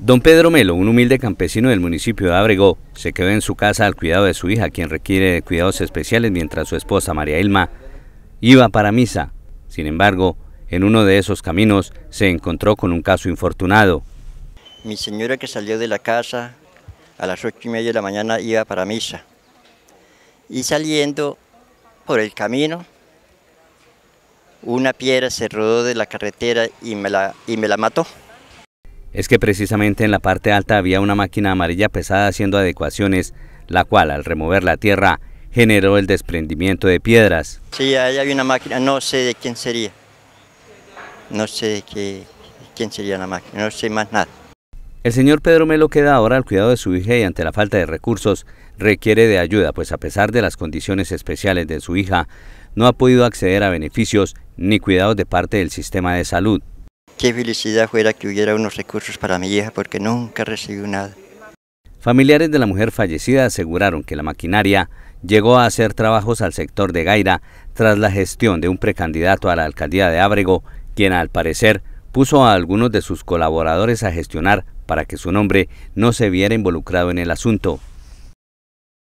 Don Pedro Melo, un humilde campesino del municipio de Abrego, se quedó en su casa al cuidado de su hija, quien requiere cuidados especiales mientras su esposa, María Elma, iba para misa. Sin embargo, en uno de esos caminos se encontró con un caso infortunado. Mi señora que salió de la casa a las ocho y media de la mañana iba para misa. Y saliendo por el camino, una piedra se rodó de la carretera y me la, y me la mató es que precisamente en la parte alta había una máquina amarilla pesada haciendo adecuaciones, la cual al remover la tierra generó el desprendimiento de piedras. Sí, ahí había una máquina, no sé de quién sería, no sé de quién sería la máquina, no sé más nada. El señor Pedro Melo queda ahora al cuidado de su hija y ante la falta de recursos requiere de ayuda, pues a pesar de las condiciones especiales de su hija, no ha podido acceder a beneficios ni cuidados de parte del sistema de salud. Qué felicidad fuera que hubiera unos recursos para mi hija porque nunca recibió nada. Familiares de la mujer fallecida aseguraron que la maquinaria llegó a hacer trabajos al sector de Gaira tras la gestión de un precandidato a la alcaldía de Ábrego, quien al parecer puso a algunos de sus colaboradores a gestionar para que su nombre no se viera involucrado en el asunto.